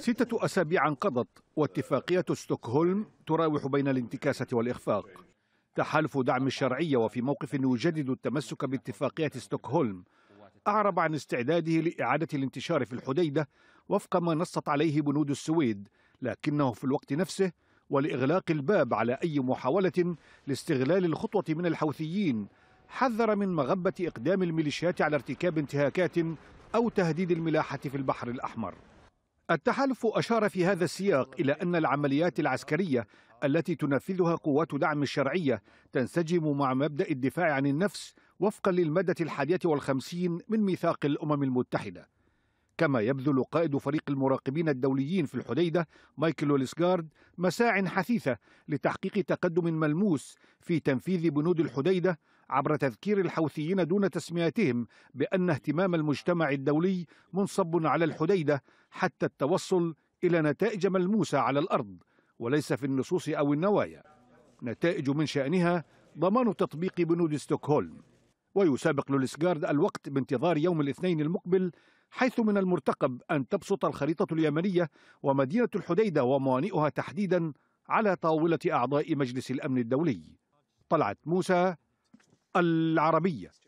ستة أسابيع انقضت واتفاقية ستوكهولم تراوح بين الانتكاسة والإخفاق تحالف دعم الشرعية وفي موقف يجدد التمسك باتفاقية ستوكهولم أعرب عن استعداده لإعادة الانتشار في الحديدة وفق ما نصت عليه بنود السويد لكنه في الوقت نفسه ولإغلاق الباب على أي محاولة لاستغلال الخطوة من الحوثيين حذر من مغبة إقدام الميليشيات على ارتكاب انتهاكات أو تهديد الملاحة في البحر الأحمر التحالف أشار في هذا السياق إلى أن العمليات العسكرية التي تنفذها قوات دعم الشرعية تنسجم مع مبدأ الدفاع عن النفس وفقا للمادة الحادية والخمسين من ميثاق الأمم المتحدة كما يبذل قائد فريق المراقبين الدوليين في الحديدة مايكل ولسجارد مساع حثيثة لتحقيق تقدم ملموس في تنفيذ بنود الحديدة عبر تذكير الحوثيين دون تسميتهم بأن اهتمام المجتمع الدولي منصب على الحديدة حتى التوصل إلى نتائج ملموسة على الأرض وليس في النصوص أو النوايا نتائج من شأنها ضمان تطبيق بنود ستوكهولم ويسابق لوليسغارد الوقت بانتظار يوم الاثنين المقبل حيث من المرتقب أن تبسط الخريطة اليمنية ومدينة الحديدة وموانئها تحديدا على طاولة أعضاء مجلس الأمن الدولي طلعت موسى العربية